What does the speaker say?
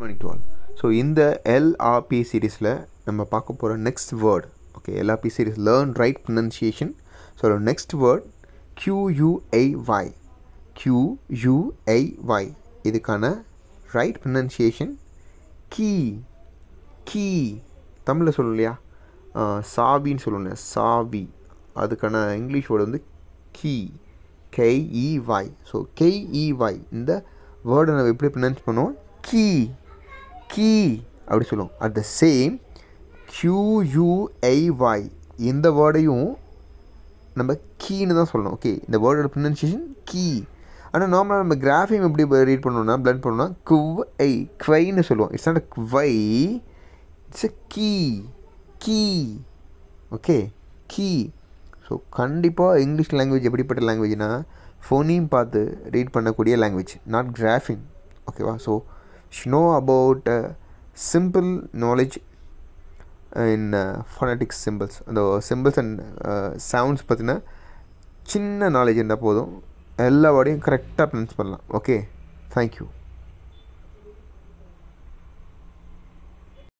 morning to all so இந்த LRP சீரீஸில் நம்ம பார்க்க போகிற next word okay LRP series learn right pronunciation so next word Q U I Y Q U I Y இதுக்கான ரைட் ப்ரனன்சியேஷன் கீ கீ தமிழில் சொல்லணும் இல்லையா சாவின்னு சொல்லணும் சாவி அதுக்கான இங்கிலீஷ் வேர்டு வந்து கீ கெய்இஒய் ஸோ கெய்இஒய் இந்த வேர்டை நம்ம எப்படி ப்ரனன்ஸ் பண்ணுவோம் கீ கீ அப்படி சொல்லுவோம் அட் த சேம் கியூயூஐவாய் இந்த வேர்டையும் நம்ம கீன்னு தான் சொல்லணும் ஓகே இந்த வேர்டோட ப்ரொனன்சியேஷன் கீ ஆனால் நார்மலாக நம்ம கிராஃபியம் எப்படி ரீட் பண்ணணும்னா பிளட் பண்ணணும்னா குவ் ஐ குவைன்னு சொல்லுவோம் இட்ஸ் நாட் குவை it's a key key okay key so கண்டிப்பாக இங்கிலீஷ் லாங்குவேஜ் எப்படிப்பட்ட லாங்குவேஜ்னால் ஃபோனையும் பார்த்து ரீட் பண்ணக்கூடிய லாங்குவேஜ் நாட் கிராஃபிங் ஓகேவா so know about simple knowledge in in uh, அந்த சிம்பிள்ஸ் அண்ட் சவுண்ட்ஸ் பார்த்திங்கன்னா சின்ன நாலேஜ் இருந்தால் போதும் எல்லா வேர்டையும் கரெக்டாக ப்ரொனன்ஸ் பண்ணலாம் ஓகே தேங்க்யூ